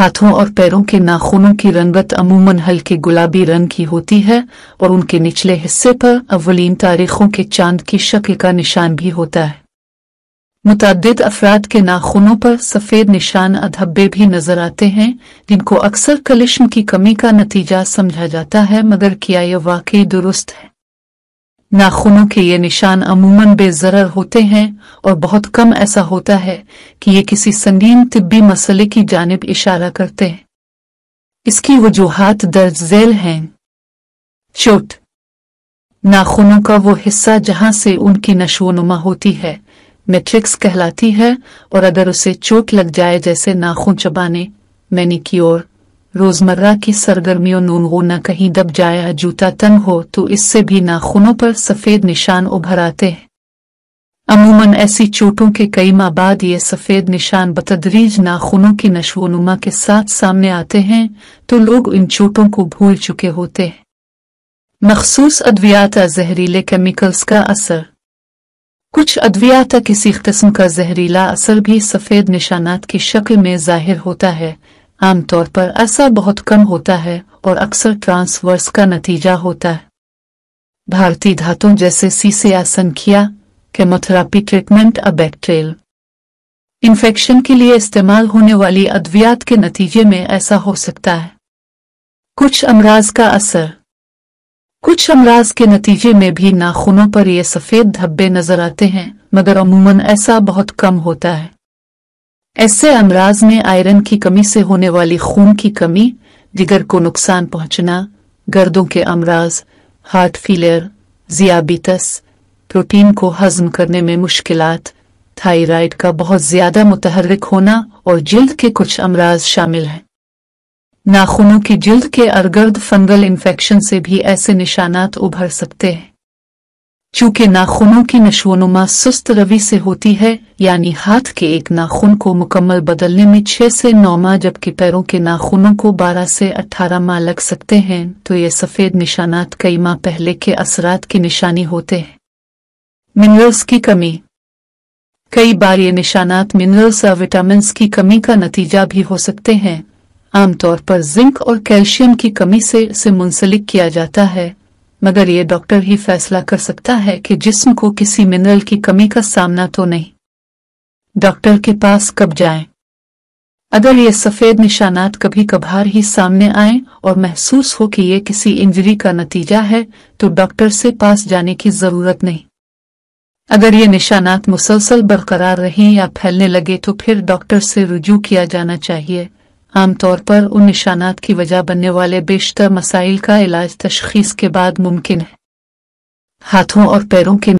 हाथों और पैरों के नाखूनों की रंगत अमूमन हल्के गुलाबी रंग की होती है और उनके निचले हिस्से पर अवलीन तारीखों के चांद की शक्ल का निशान भी होता है मुतद अफराद के नाखूनों पर सफ़ेद निशान अधब्बे भी नजर आते हैं जिनको अक्सर कलिश्म की कमी का नतीजा समझा जाता है मगर क्या यह वाकई दुरुस्त है नाखूनों के ये निशान अमूमन बेजरर होते हैं और बहुत कम ऐसा होता है कि ये किसी संगीन तिब्बी मसले की जानब इशारा करते हैं इसकी वजूहत दर्ज झेल हैं चोट नाखूनों का वो हिस्सा जहां से उनकी नशोनुमा होती है मैट्रिक्स कहलाती है और अगर उसे चोट लग जाए जैसे नाखून चबाने मैनिक्योर की ओर रोजमर्रा की सरगर्मियों नून हो न कहीं दब जाया जूता तन हो तो इससे भी नाखूनों पर सफ़ेद निशान उभर आते हैं अमूमन ऐसी चोटों के कई माह बाद ये सफ़ेद निशान बतदरीज नाखूनों की नशोनुमा के साथ सामने आते हैं तो लोग इन चोटों को भूल चुके होते हैं मखसूस अद्वियात जहरीले केमिकल्स का असर कुछ अद्वियात किसी कस्म का जहरीला असर भी सफ़ेद निशानात की शक्ल में जाहिर होता है आमतौर पर ऐसा बहुत कम होता है और अक्सर ट्रांसवर्स का नतीजा होता है भारतीय धातुओं जैसे सीसे संख्या केमोथेरापी ट्रीटमेंट अबेक्ट्रेल इन्फेक्शन के लिए इस्तेमाल होने वाली अद्वियात के नतीजे में ऐसा हो सकता है कुछ अमराज का असर कुछ अमराज के नतीजे में भी नाखूनों पर ये सफ़ेद धब्बे नजर आते हैं मगर अमूमन ऐसा बहुत कम होता है ऐसे अमराज में आयरन की कमी से होने वाली खून की कमी जिगर को नुकसान पहुंचना गर्दों के अमराज हार्ट फीलर जियाबीतस प्रोटीन को हजम करने में मुश्किलात थायराइड का बहुत ज्यादा मुतहरक होना और जल्द के कुछ अमराज शामिल हैं नाखूनों की जल्द के अरगर्द फंगल इन्फेक्शन से भी ऐसे निशानात उभर सकते हैं चूंकि नाखूनों की नशोनुमा सुस्त रवि से होती है यानी हाथ के एक नाखून को मुकम्मल बदलने में छह से नौ माह जबकि पैरों के नाखूनों को बारह से अट्ठारह माह लग सकते हैं तो ये सफ़ेद निशानात कई माह पहले के असरात की निशानी होते हैं मिनरल्स की कमी कई बार ये निशानात मिनरल्स या विटामिन की कमी का नतीजा भी हो सकते हैं आमतौर पर जिंक और कैल्शियम की कमी से, से मुंसलिक किया जाता है मगर ये डॉक्टर ही फैसला कर सकता है कि जिस्म को किसी मिनरल की कमी का सामना तो नहीं डॉक्टर के पास कब जाएं? अगर ये सफ़ेद निशानात कभी कभार ही सामने आए और महसूस हो कि ये किसी इंजरी का नतीजा है तो डॉक्टर से पास जाने की ज़रूरत नहीं अगर ये निशानात मुसलसल बरकरार रहें या फैलने लगे तो फिर डॉक्टर से रुजू किया जाना चाहिए आमतौर पर उन निशानात की वजह बनने वाले बेशतर मसाइल का इलाज तशखीस के बाद मुमकिन है हाथों और पैरों के